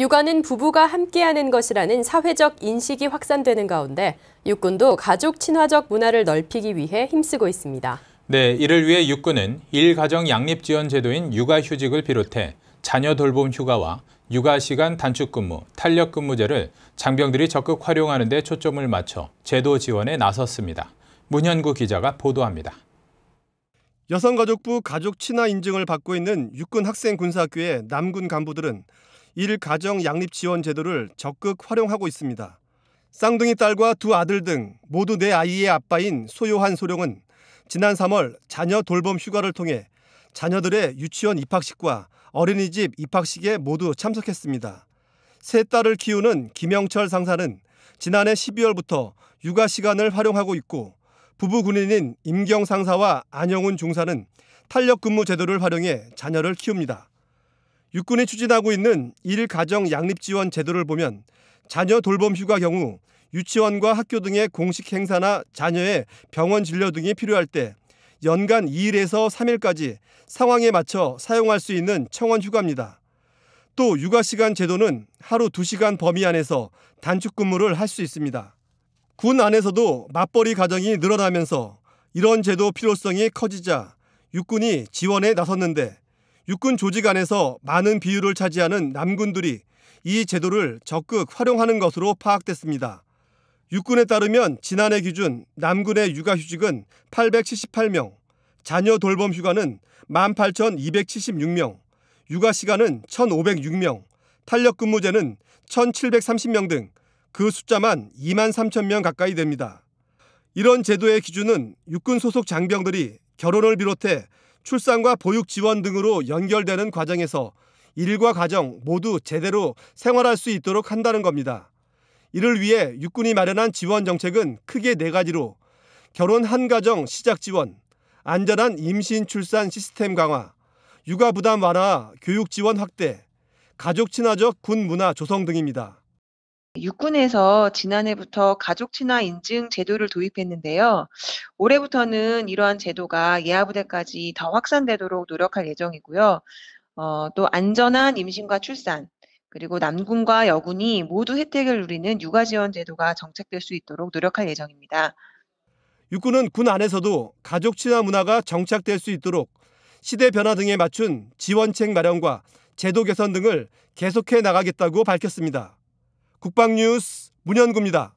육아는 부부가 함께하는 것이라는 사회적 인식이 확산되는 가운데 육군도 가족 친화적 문화를 넓히기 위해 힘쓰고 있습니다. 네, 이를 위해 육군은 일가정 양립 지원 제도인 육아휴직을 비롯해 자녀 돌봄 휴가와 육아시간 단축근무, 탄력근무제를 장병들이 적극 활용하는 데 초점을 맞춰 제도 지원에 나섰습니다. 문현구 기자가 보도합니다. 여성가족부 가족친화 인증을 받고 있는 육군 학생 군사학교의 남군 간부들은 일 가정 양립 지원 제도를 적극 활용하고 있습니다. 쌍둥이 딸과 두 아들 등 모두 내 아이의 아빠인 소요한 소령은 지난 3월 자녀 돌봄 휴가를 통해 자녀들의 유치원 입학식과 어린이집 입학식에 모두 참석했습니다. 세 딸을 키우는 김영철 상사는 지난해 12월부터 육아 시간을 활용하고 있고 부부 군인인 임경 상사와 안영훈 중사는 탄력 근무 제도를 활용해 자녀를 키웁니다. 육군이 추진하고 있는 일가정 양립지원 제도를 보면 자녀 돌봄 휴가 경우 유치원과 학교 등의 공식 행사나 자녀의 병원 진료 등이 필요할 때 연간 2일에서 3일까지 상황에 맞춰 사용할 수 있는 청원 휴가입니다. 또 육아 시간 제도는 하루 2시간 범위 안에서 단축 근무를 할 수 있습니다. 군 안에서도 맞벌이 가정이 늘어나면서 이런 제도 필요성이 커지자 육군이 지원에 나섰는데 육군 조직 안에서 많은 비율을 차지하는 남군들이 이 제도를 적극 활용하는 것으로 파악됐습니다. 육군에 따르면 지난해 기준 남군의 육아휴직은 878명, 자녀 돌봄 휴가는 18,276명, 육아 시간은 1,506명, 탄력 근무제는 1,730명 등 그 숫자만 2만 3천 명 가까이 됩니다. 이런 제도의 기준은 육군 소속 장병들이 결혼을 비롯해 출산과 보육 지원 등으로 연결되는 과정에서 일과 가정 모두 제대로 생활할 수 있도록 한다는 겁니다. 이를 위해 육군이 마련한 지원 정책은 크게 네 가지로 결혼 한 가정 시작 지원, 안전한 임신 출산 시스템 강화, 육아 부담 완화, 교육 지원 확대, 가족 친화적 군 문화 조성 등입니다. 육군에서 지난해부터 가족 친화 인증 제도를 도입했는데요. 올해부터는 이러한 제도가 예하부대까지 더 확산되도록 노력할 예정이고요. 어, 또 안전한 임신과 출산, 그리고 남군과 여군이 모두 혜택을 누리는 육아 지원 제도가 정착될 수 있도록 노력할 예정입니다. 육군은 군 안에서도 가족 친화 문화가 정착될 수 있도록 시대 변화 등에 맞춘 지원책 마련과 제도 개선 등을 계속해 나가겠다고 밝혔습니다. 국방뉴스 문현구입니다.